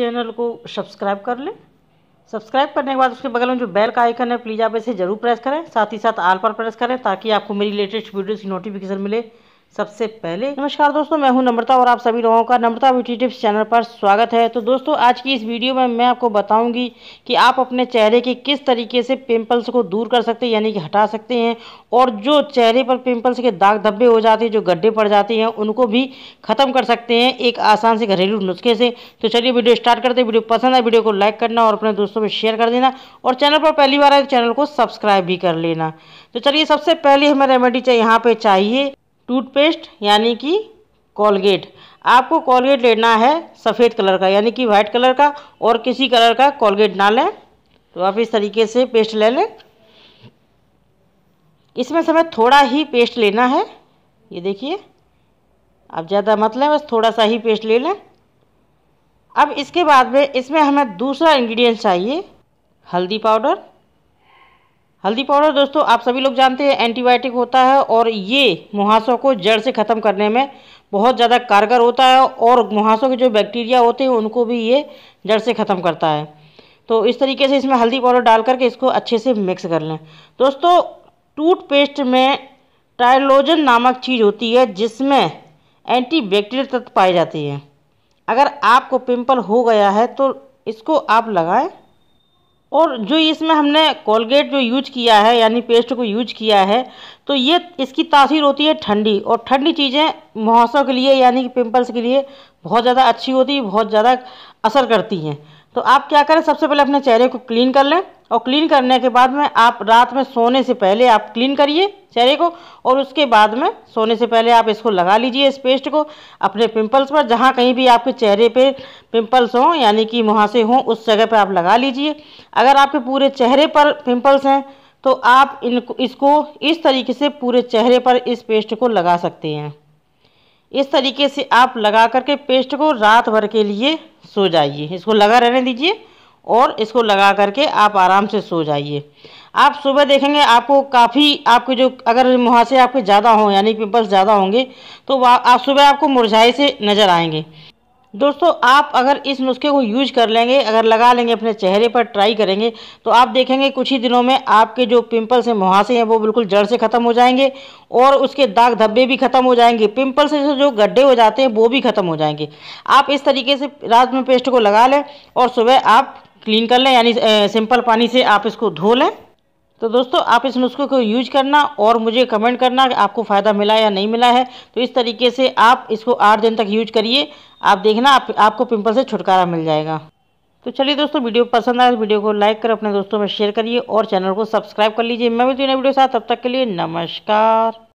channel को subscribe कर लें सब्सक्राइब करने के बाद उसके बगल में जो बेल का आइकन है प्लीज़ आप इसे ज़रूर प्रेस करें साथ ही साथ आल पर प्रेस करें ताकि आपको मेरी लेटेस्ट वीडियोज़ की नोटिफिकेशन मिले सबसे पहले नमस्कार दोस्तों मैं हूं नम्रता और आप सभी लोगों का नम्रता ब्यूटी टिप्स चैनल पर स्वागत है तो दोस्तों आज की इस वीडियो में मैं आपको बताऊंगी कि आप अपने चेहरे के किस तरीके से पिंपल्स को दूर कर सकते हैं यानी कि हटा सकते हैं और जो चेहरे पर पिंपल्स के दाग धब्बे हो जाते हैं जो गड्ढे पड़ जाते हैं उनको भी ख़त्म कर सकते हैं एक आसान से घरेलू नुस्खे से तो चलिए वीडियो स्टार्ट करते हैं वीडियो पसंद है वीडियो को लाइक करना और अपने दोस्तों में शेयर कर देना और चैनल पर पहली बार आए तो चैनल को सब्सक्राइब भी कर लेना तो चलिए सबसे पहले हमें रेमेडी चाहिए यहाँ पर चाहिए टूथपेस्ट यानी कि कॉलगेट आपको कॉलगेट लेना है सफ़ेद कलर का यानी कि वाइट कलर का और किसी कलर का कॉलगेट ना लें तो आप इस तरीके से पेस्ट ले लें इसमें समय थोड़ा ही पेस्ट लेना है ये देखिए आप ज़्यादा मत लें बस थोड़ा सा ही पेस्ट ले लें अब इसके बाद में इसमें हमें दूसरा इंग्रेडिएंट चाहिए हल्दी पाउडर हल्दी पाउडर दोस्तों आप सभी लोग जानते हैं एंटीबायोटिक होता है और ये मुहासों को जड़ से ख़त्म करने में बहुत ज़्यादा कारगर होता है और मुहासों के जो बैक्टीरिया होते हैं उनको भी ये जड़ से ख़त्म करता है तो इस तरीके से इसमें हल्दी पाउडर डाल करके इसको अच्छे से मिक्स कर लें दोस्तों टूथपेस्ट में टायलोजन नामक चीज़ होती है जिसमें एंटीबैक्टीरियल तत्व पाई जाती है अगर आपको पिंपल हो गया है तो इसको आप लगाएं और जो इसमें हमने कोलगेट जो यूज किया है यानी पेस्ट को यूज किया है तो ये इसकी तासीर होती है ठंडी और ठंडी चीज़ें मुहासों के लिए यानी कि पिंपल्स के लिए बहुत ज़्यादा अच्छी होती है बहुत ज़्यादा असर करती हैं तो आप क्या करें सबसे पहले अपने चेहरे को क्लीन कर लें और क्लीन करने के बाद में आप रात में सोने से पहले आप क्लीन करिए चेहरे को और उसके बाद में सोने से पहले आप इसको लगा लीजिए इस पेस्ट को अपने पिंपल्स पर जहाँ कहीं भी आपके चेहरे पे पिंपल्स हों यानी कि मुहासे हों उस जगह पे आप लगा लीजिए अगर आपके पूरे चेहरे पर पिंपल्स हैं तो आप इनको इसको इस तरीके से पूरे चेहरे पर इस पेस्ट को लगा सकते हैं इस तरीके से आप लगा करके पेस्ट को रात भर के लिए सो जाइए इसको लगा रहने दीजिए और इसको लगा करके आप आराम से सो जाइए आप सुबह देखेंगे आपको काफ़ी आपके जो अगर मुहासे आपके ज़्यादा हों यानी पिम्पल्स ज़्यादा होंगे तो आप सुबह आपको मुरझाई से नज़र आएंगे दोस्तों आप अगर इस नुस्खे को यूज कर लेंगे अगर लगा लेंगे अपने चेहरे पर ट्राई करेंगे तो आप देखेंगे कुछ ही दिनों में आपके जो पिंपल्स हैं मुहासे हैं वो बिल्कुल जड़ से ख़त्म हो जाएंगे और उसके दाग धब्बे भी ख़त्म हो जाएंगे पिंपल से जो गड्ढे हो जाते हैं वो भी ख़त्म हो जाएंगे आप इस तरीके से रात में पेस्ट को लगा लें और सुबह आप क्लीन कर लें यानी सिंपल पानी से आप इसको धो लें तो दोस्तों आप इस नुस्खे को यूज करना और मुझे कमेंट करना कि आपको फ़ायदा मिला या नहीं मिला है तो इस तरीके से आप इसको आठ दिन तक यूज करिए आप देखना आप, आपको पिंपल से छुटकारा मिल जाएगा तो चलिए दोस्तों वीडियो पसंद आए तो वीडियो को लाइक कर अपने दोस्तों में शेयर करिए और चैनल को सब्सक्राइब कर लीजिए मैं भी तो नई वीडियो साथ तब तक के लिए नमस्कार